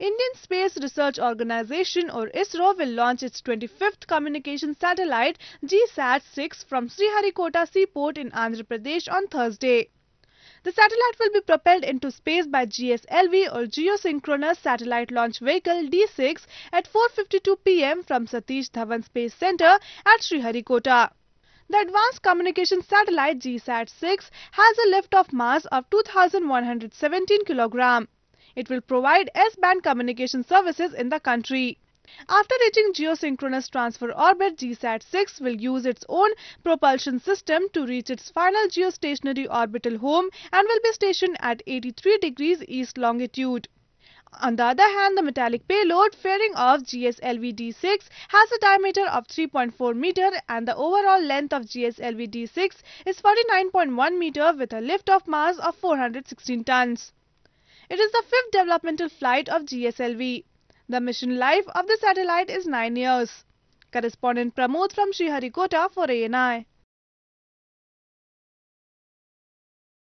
Indian Space Research Organization or ISRO will launch its 25th communication satellite GSAT-6 from Sriharikota seaport in Andhra Pradesh on Thursday. The satellite will be propelled into space by GSLV or Geosynchronous Satellite Launch Vehicle D6 at 4.52 pm from Satish Dhawan Space Center at Sriharikota. The Advanced Communication Satellite GSAT-6 has a lift-off mass of 2117 kg. It will provide S-band communication services in the country. After reaching geosynchronous transfer orbit, GSAT-6 will use its own propulsion system to reach its final geostationary orbital home and will be stationed at 83 degrees east longitude. On the other hand, the metallic payload fairing of GSLV-D6 has a diameter of 3.4 meter and the overall length of GSLV-D6 is 49.1 meter with a lift-off mass of 416 tons. It is the fifth developmental flight of GSLV. The mission life of the satellite is 9 years. Correspondent Pramod from Sriharikota for ANI.